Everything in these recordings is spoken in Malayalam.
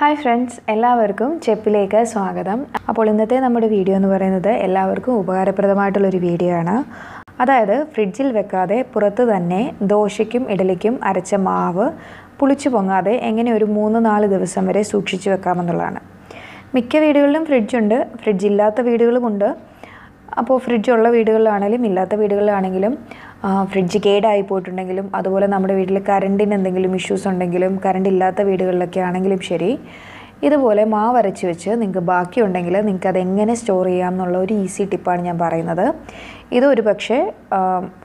ഹായ് ഫ്രണ്ട്സ് എല്ലാവർക്കും ചെപ്പിലേക്ക് സ്വാഗതം അപ്പോൾ ഇന്നത്തെ നമ്മുടെ വീഡിയോ എന്ന് പറയുന്നത് എല്ലാവർക്കും ഉപകാരപ്രദമായിട്ടുള്ളൊരു വീഡിയോ ആണ് അതായത് ഫ്രിഡ്ജിൽ വെക്കാതെ പുറത്ത് തന്നെ ദോശയ്ക്കും ഇഡലിക്കും അരച്ച മാവ് പുളിച്ചു പൊങ്ങാതെ എങ്ങനെ ഒരു മൂന്ന് നാല് ദിവസം വരെ സൂക്ഷിച്ചു വെക്കാമെന്നുള്ളതാണ് മിക്ക വീടുകളിലും ഫ്രിഡ്ജുണ്ട് ഫ്രിഡ്ജില്ലാത്ത വീടുകളുമുണ്ട് അപ്പോൾ ഉള്ള വീടുകളിലാണെങ്കിലും ഇല്ലാത്ത വീടുകളിലാണെങ്കിലും ഫ്രിഡ്ജ് കേടായി പോയിട്ടുണ്ടെങ്കിലും അതുപോലെ നമ്മുടെ വീട്ടിൽ കറണ്ടിന് എന്തെങ്കിലും ഇഷ്യൂസ് ഉണ്ടെങ്കിലും കറണ്ട് ഇല്ലാത്ത വീടുകളിലൊക്കെ ആണെങ്കിലും ശരി ഇതുപോലെ അരച്ച് വെച്ച് നിങ്ങൾക്ക് ബാക്കിയുണ്ടെങ്കിൽ നിങ്ങൾക്ക് അതെങ്ങനെ സ്റ്റോർ ചെയ്യാം എന്നുള്ള ഒരു ഈസി ടിപ്പാണ് ഞാൻ പറയുന്നത് ഇതൊരു പക്ഷേ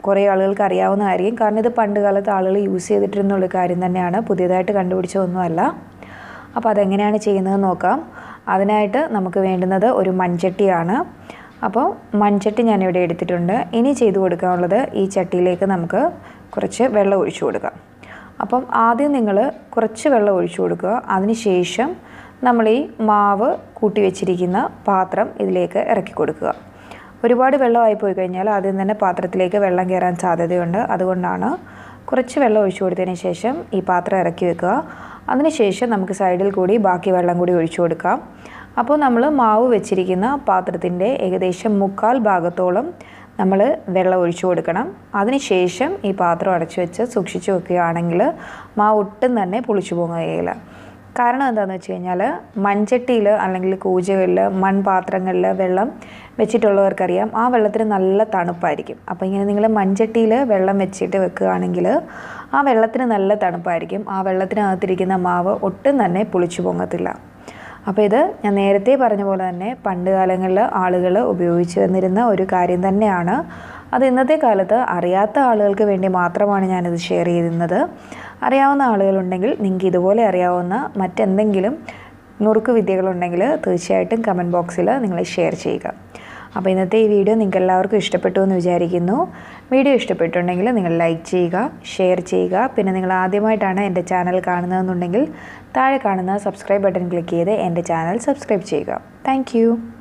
കുറേ ആളുകൾക്ക് അറിയാവുന്നതായിരിക്കും കാരണം ഇത് പണ്ട് കാലത്ത് ആളുകൾ യൂസ് ചെയ്തിട്ടിരുന്നുള്ള കാര്യം തന്നെയാണ് പുതിയതായിട്ട് കണ്ടുപിടിച്ചതൊന്നുമല്ല അപ്പോൾ അതെങ്ങനെയാണ് ചെയ്യുന്നത് നോക്കാം അതിനായിട്ട് നമുക്ക് വേണ്ടുന്നത് ഒരു മൺചട്ടിയാണ് അപ്പോൾ മൺചട്ടി ഞാനിവിടെ എടുത്തിട്ടുണ്ട് ഇനി ചെയ്തു കൊടുക്കാനുള്ളത് ഈ ചട്ടിയിലേക്ക് നമുക്ക് കുറച്ച് വെള്ളം ഒഴിച്ചു കൊടുക്കാം അപ്പം ആദ്യം നിങ്ങൾ കുറച്ച് വെള്ളം ഒഴിച്ചു കൊടുക്കുക അതിനുശേഷം നമ്മൾ ഈ മാവ് കൂട്ടി വെച്ചിരിക്കുന്ന പാത്രം ഇതിലേക്ക് ഇറക്കി കൊടുക്കുക ഒരുപാട് വെള്ളമായി പോയി കഴിഞ്ഞാൽ ആദ്യം തന്നെ പാത്രത്തിലേക്ക് വെള്ളം കയറാൻ സാധ്യതയുണ്ട് അതുകൊണ്ടാണ് കുറച്ച് വെള്ളം ഒഴിച്ചു കൊടുത്തതിന് ശേഷം ഈ പാത്രം ഇറക്കി വെക്കുക അതിനുശേഷം നമുക്ക് സൈഡിൽ കൂടി ബാക്കി വെള്ളം കൂടി ഒഴിച്ചു കൊടുക്കാം അപ്പോൾ നമ്മൾ മാവ് വെച്ചിരിക്കുന്ന പാത്രത്തിൻ്റെ ഏകദേശം മുക്കാൽ ഭാഗത്തോളം നമ്മൾ വെള്ളം ഒഴിച്ചു കൊടുക്കണം അതിനുശേഷം ഈ പാത്രം അടച്ചു വെച്ച് സൂക്ഷിച്ചു വെക്കുകയാണെങ്കിൽ മാവ് ഒട്ടും തന്നെ പുളിച്ചു പോകുകയില്ല കാരണം എന്താണെന്ന് വെച്ച് കഴിഞ്ഞാൽ മൺചട്ടിയിൽ അല്ലെങ്കിൽ കൂജകളിൽ മൺപാത്രങ്ങളിൽ വെള്ളം വെച്ചിട്ടുള്ളവർക്കറിയാം ആ വെള്ളത്തിന് നല്ല തണുപ്പായിരിക്കും അപ്പോൾ ഇങ്ങനെ നിങ്ങൾ മൺചട്ടിയിൽ വെള്ളം വെച്ചിട്ട് വെക്കുകയാണെങ്കിൽ ആ വെള്ളത്തിന് നല്ല തണുപ്പായിരിക്കും ആ വെള്ളത്തിനകത്തിരിക്കുന്ന മാവ് ഒട്ടും തന്നെ പുളിച്ചു പൊങ്ങത്തില്ല അപ്പോൾ ഇത് ഞാൻ നേരത്തെ പറഞ്ഞ പോലെ തന്നെ പണ്ട് കാലങ്ങളിൽ ആളുകൾ ഉപയോഗിച്ചു വന്നിരുന്ന ഒരു കാര്യം തന്നെയാണ് അത് ഇന്നത്തെ കാലത്ത് അറിയാത്ത ആളുകൾക്ക് വേണ്ടി മാത്രമാണ് ഞാനിത് ഷെയർ ചെയ്യുന്നത് അറിയാവുന്ന ആളുകളുണ്ടെങ്കിൽ നിങ്ങൾക്ക് ഇതുപോലെ അറിയാവുന്ന മറ്റെന്തെങ്കിലും നുറുക്ക് വിദ്യകളുണ്ടെങ്കിൽ തീർച്ചയായിട്ടും കമൻറ്റ് ബോക്സിൽ നിങ്ങൾ ഷെയർ ചെയ്യുക അപ്പോൾ ഇന്നത്തെ ഈ വീഡിയോ നിങ്ങൾക്ക് എല്ലാവർക്കും ഇഷ്ടപ്പെട്ടു എന്ന് വിചാരിക്കുന്നു വീഡിയോ ഇഷ്ടപ്പെട്ടുണ്ടെങ്കിൽ നിങ്ങൾ ലൈക്ക് ചെയ്യുക ഷെയർ ചെയ്യുക പിന്നെ നിങ്ങൾ ആദ്യമായിട്ടാണ് എൻ്റെ ചാനൽ കാണുന്നതെന്നുണ്ടെങ്കിൽ താഴെ കാണുന്ന സബ്സ്ക്രൈബ് ബട്ടൺ ക്ലിക്ക് ചെയ്ത് എൻ്റെ ചാനൽ സബ്സ്ക്രൈബ് ചെയ്യുക താങ്ക്